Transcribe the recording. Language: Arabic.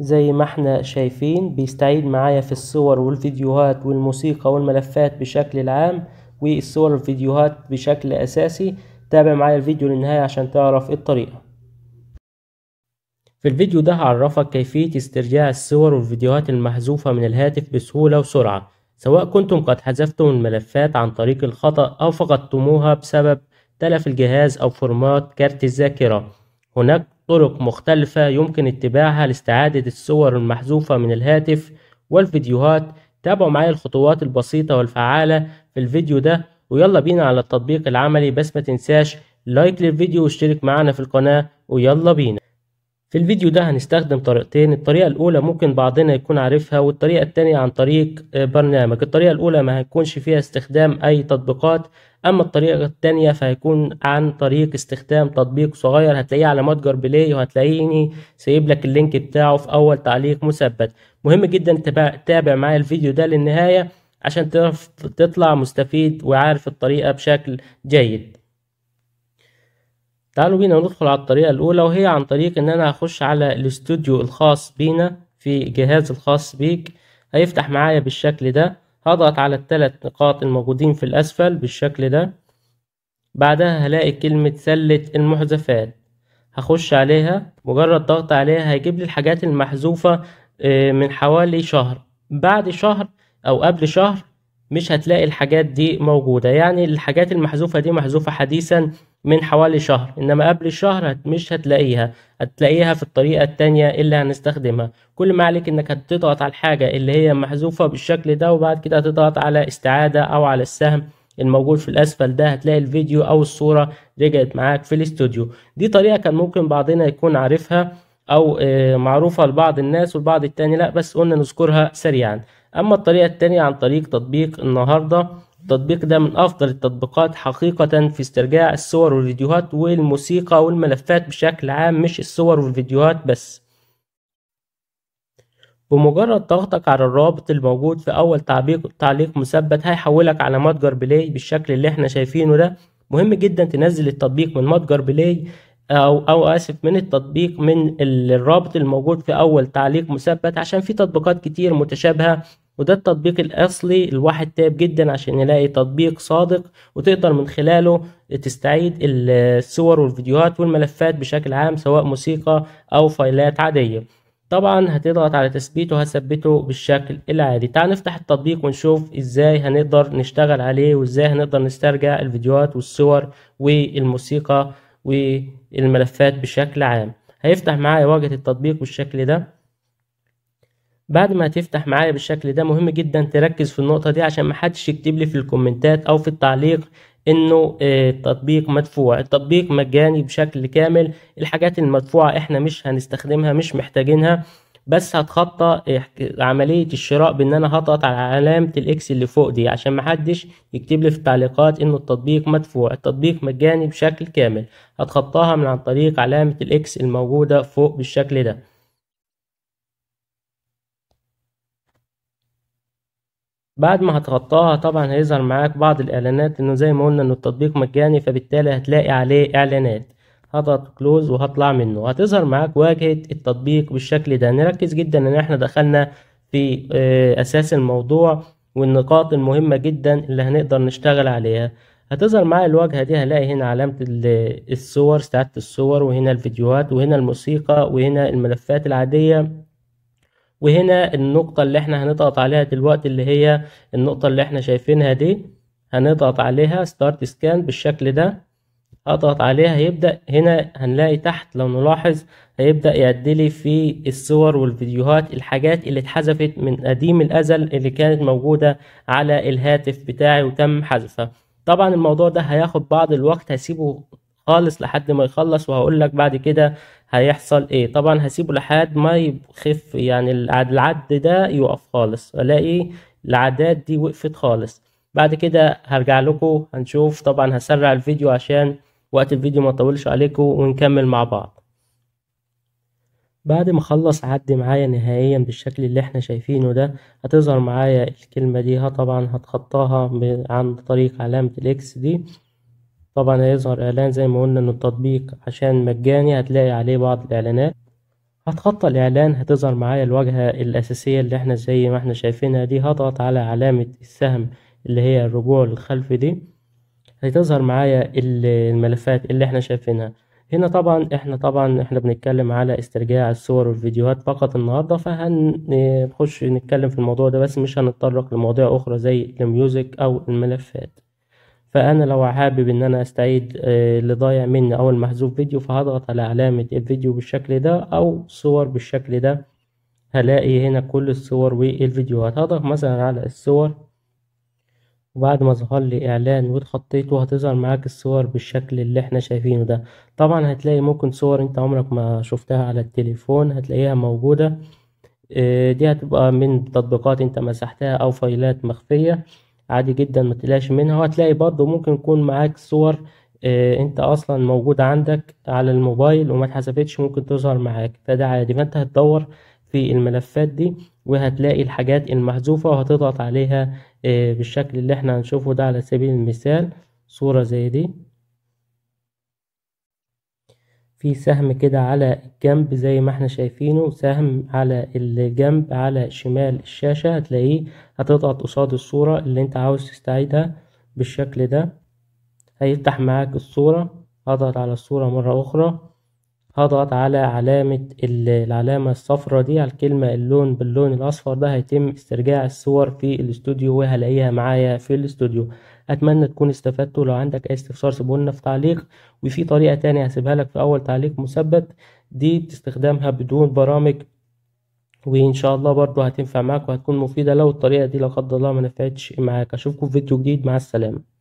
زي ما احنا شايفين بيستعيد معايا في الصور والفيديوهات والموسيقى والملفات بشكل العام والصور والفيديوهات بشكل أساسي تابع معايا الفيديو للنهاية عشان تعرف الطريقة في الفيديو ده هعرفك كيفية استرجاع الصور والفيديوهات المحذوفة من الهاتف بسهولة وسرعة سواء كنتم قد حذفتم الملفات عن طريق الخطأ أو فقدتموها بسبب تلف الجهاز أو فورمات كارت الذاكرة هناك طرق مختلفة يمكن اتباعها لاستعادة الصور المحذوفة من الهاتف والفيديوهات تابعوا معايا الخطوات البسيطة والفعالة في الفيديو ده ويلا بينا على التطبيق العملي بس ما تنساش لايك للفيديو واشترك معنا في القناة ويلا بينا في الفيديو ده هنستخدم طريقتين الطريقة الأولى ممكن بعضنا يكون عارفها والطريقة التانية عن طريق برنامج الطريقة الأولى ما هيكونش فيها استخدام أي تطبيقات أما الطريقة التانية فهيكون عن طريق استخدام تطبيق صغير هتلاقيه على متجر بلاي وهتلاقيني سيب لك اللينك بتاعه في أول تعليق مثبت مهم جدا تتابع معايا الفيديو ده للنهاية عشان تعرف تطلع مستفيد وعارف الطريقة بشكل جيد تعالوا بينا ندخل على الطريقة الأولى وهي عن طريق إن أنا هخش على الاستوديو الخاص بينا في جهاز الخاص بيك هيفتح معايا بالشكل ده هضغط على الثلاث نقاط الموجودين في الأسفل بالشكل ده بعدها هلاقي كلمة سلة المحذفات هخش عليها مجرد ضغط عليها هيجيب لي الحاجات المحذوفة آه، من حوالي شهر بعد شهر أو قبل شهر مش هتلاقي الحاجات دي موجودة يعني الحاجات المحذوفة دي محذوفة حديثا من حوالي شهر انما قبل الشهر مش هتلاقيها هتلاقيها في الطريقة التانية اللي هنستخدمها كل ما عليك انك هتضغط على الحاجة اللي هي محذوفة بالشكل ده وبعد كده هتضغط على استعادة او على السهم الموجود في الاسفل ده هتلاقي الفيديو او الصورة رجعت معاك في الاستوديو دي طريقة كان ممكن بعضنا يكون عارفها او آه، معروفة لبعض الناس والبعض التاني لا بس قلنا نذكرها سريعا اما الطريقة التانية عن طريق تطبيق النهاردة التطبيق ده من أفضل التطبيقات حقيقة في استرجاع الصور والفيديوهات والموسيقى والملفات بشكل عام مش الصور والفيديوهات بس بمجرد ضغطك على الرابط الموجود في أول تعليق, تعليق مثبت هيحولك على متجر بلاي بالشكل اللي احنا شايفينه ده مهم جدا تنزل التطبيق من متجر بلاي او او اسف من التطبيق من الرابط الموجود في اول تعليق مثبت عشان في تطبيقات كتير متشابهه وده التطبيق الاصلي الواحد تاب جدا عشان يلاقي تطبيق صادق وتقدر من خلاله تستعيد الصور والفيديوهات والملفات بشكل عام سواء موسيقى او فايلات عاديه طبعا هتضغط على تثبيته وهثبته بالشكل العادي تعال نفتح التطبيق ونشوف ازاي هنقدر نشتغل عليه وازاي هنقدر نسترجع الفيديوهات والصور والموسيقى والملفات بشكل عام هيفتح معايا واجهة التطبيق بالشكل ده بعد ما تفتح معايا بالشكل ده مهم جدا تركز في النقطة دي عشان محدش يكتب لي في الكومنتات او في التعليق انه آه، التطبيق مدفوع التطبيق مجاني بشكل كامل الحاجات المدفوعة احنا مش هنستخدمها مش محتاجينها بس هتخطى آه، عملية الشراء بان انا هضغط على علامة الاكس اللي فوق دي عشان محدش يكتب لي في التعليقات انه التطبيق مدفوع التطبيق مجاني بشكل كامل هتخطاها من عن طريق علامة الاكس الموجودة فوق بالشكل ده بعد ما هتغطاها طبعا هيظهر معاك بعض الاعلانات انه زي ما قلنا ان التطبيق مجاني فبالتالي هتلاقي عليه اعلانات هضغط كلوز وهطلع منه هتظهر معاك واجهة التطبيق بالشكل ده نركز يعني جدا ان احنا دخلنا في آه، اساس الموضوع والنقاط المهمة جدا اللي هنقدر نشتغل عليها هتظهر معايا الواجهة دي هلاقي هنا علامة الصور استعادة الصور وهنا الفيديوهات وهنا الموسيقى وهنا الملفات العادية وهنا النقطة اللي احنا هنضغط عليها دلوقتي اللي هي النقطة اللي احنا شايفينها دي هنضغط عليها ستارت سكان بالشكل ده اضغط عليها هيبدأ هنا هنلاقي تحت لو نلاحظ هيبدأ يعدلي لي في الصور والفيديوهات الحاجات اللي اتحذفت من قديم الأزل اللي كانت موجودة على الهاتف بتاعي وتم حذفها طبعا الموضوع ده هياخد بعض الوقت هسيبه خالص لحد ما يخلص وهقول لك بعد كده هيحصل ايه طبعا هسيبه لحد ما يخف يعني العد ده يقف خالص الاقي العداد دي وقفت خالص بعد كده هرجع لكم هنشوف طبعا هسرع الفيديو عشان وقت الفيديو ما طولش عليكم ونكمل مع بعض بعد ما اخلص عد معايا نهائيا بالشكل اللي احنا شايفينه ده هتظهر معايا الكلمة دي ها طبعا هتخطاها عن طريق علامة الاكس دي طبعا هيظهر اعلان زي ما قلنا ان التطبيق عشان مجاني هتلاقي عليه بعض الاعلانات هتخطى الاعلان هتظهر معايا الواجهة الاساسية اللي احنا زي ما احنا شايفينها دي هضغط على علامة السهم اللي هي الرجوع للخلف دي هتظهر معايا الملفات اللي احنا شايفينها هنا طبعا احنا طبعا احنا بنتكلم على استرجاع الصور والفيديوهات فقط النهارده فهنخش نتكلم في الموضوع ده بس مش هنتطرق لمواضيع اخرى زي الميوزك او الملفات فانا لو حابب ان انا استعيد آه، اللي ضايع مني او المحذوف فيديو فهضغط على علامة الفيديو بالشكل ده او صور بالشكل ده هلاقي هنا كل الصور والفيديوهات هضغط مثلا على الصور وبعد ما ظهر لي اعلان واتخطيته هتظهر معاك الصور بالشكل اللي احنا شايفينه ده طبعا هتلاقي ممكن صور انت عمرك ما شفتها على التليفون هتلاقيها موجودة آه، دي هتبقى من تطبيقات انت مسحتها او فايلات مخفية عادي جدا ما تقلقش منها وهتلاقي برضو ممكن يكون معاك صور آه، انت اصلا موجود عندك على الموبايل وما اتحذفتش ممكن تظهر معاك فده عادي فانت هتدور في الملفات دي وهتلاقي الحاجات المحذوفة وهتضغط عليها آه، بالشكل اللي احنا هنشوفه ده على سبيل المثال صورة زي دي في سهم كده على الجنب زي ما احنا شايفينه سهم على الجنب على شمال الشاشة هتلاقيه هتضغط قصاد الصورة اللي انت عاوز تستعيدها بالشكل ده هيفتح معاك الصورة هضغط على الصورة مرة أخرى هضغط على علامة العلامة الصفرة دي على الكلمة اللون باللون الأصفر ده هيتم استرجاع الصور في الاستوديو وهلاقيها معايا في الاستوديو اتمنى تكون استفدتوا لو عندك اي استفسار لنا في تعليق وفي طريقه تانية هسيبها لك في اول تعليق مثبت دي بتستخدمها بدون برامج وان شاء الله برضو هتنفع معاك وهتكون مفيده لو الطريقه دي لا قدر الله ما نفعتش معاك اشوفكم في فيديو جديد مع السلامه